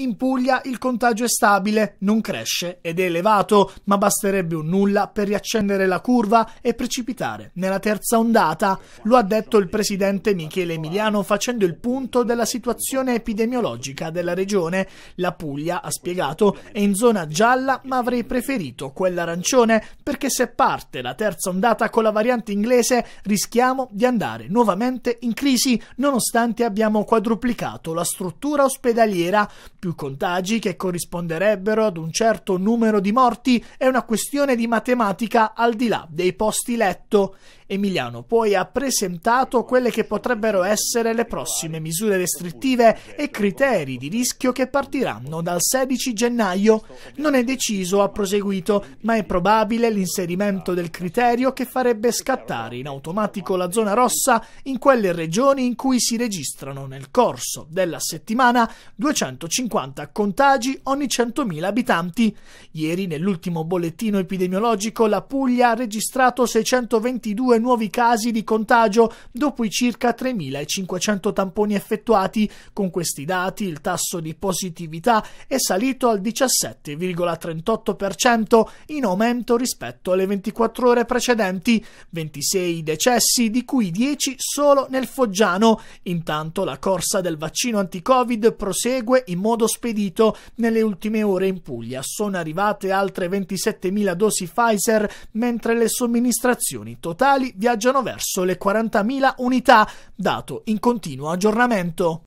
In Puglia il contagio è stabile, non cresce ed è elevato, ma basterebbe un nulla per riaccendere la curva e precipitare nella terza ondata, lo ha detto il presidente Michele Emiliano facendo il punto della situazione epidemiologica della regione. La Puglia, ha spiegato, è in zona gialla, ma avrei preferito quella arancione perché se parte la terza ondata con la variante inglese rischiamo di andare nuovamente in crisi nonostante abbiamo quadruplicato la struttura ospedaliera più più contagi che corrisponderebbero ad un certo numero di morti è una questione di matematica al di là dei posti letto. Emiliano poi ha presentato quelle che potrebbero essere le prossime misure restrittive e criteri di rischio che partiranno dal 16 gennaio. Non è deciso, ha proseguito, ma è probabile l'inserimento del criterio che farebbe scattare in automatico la zona rossa in quelle regioni in cui si registrano nel corso della settimana 250 contagi ogni 100.000 abitanti. Ieri nell'ultimo bollettino epidemiologico la Puglia ha registrato 622 nuovi casi di contagio dopo i circa 3.500 tamponi effettuati. Con questi dati il tasso di positività è salito al 17,38% in aumento rispetto alle 24 ore precedenti, 26 decessi di cui 10 solo nel Foggiano. Intanto la corsa del vaccino anti-Covid prosegue in modo spedito. Nelle ultime ore in Puglia sono arrivate altre 27.000 dosi Pfizer, mentre le somministrazioni totali viaggiano verso le 40.000 unità, dato in continuo aggiornamento.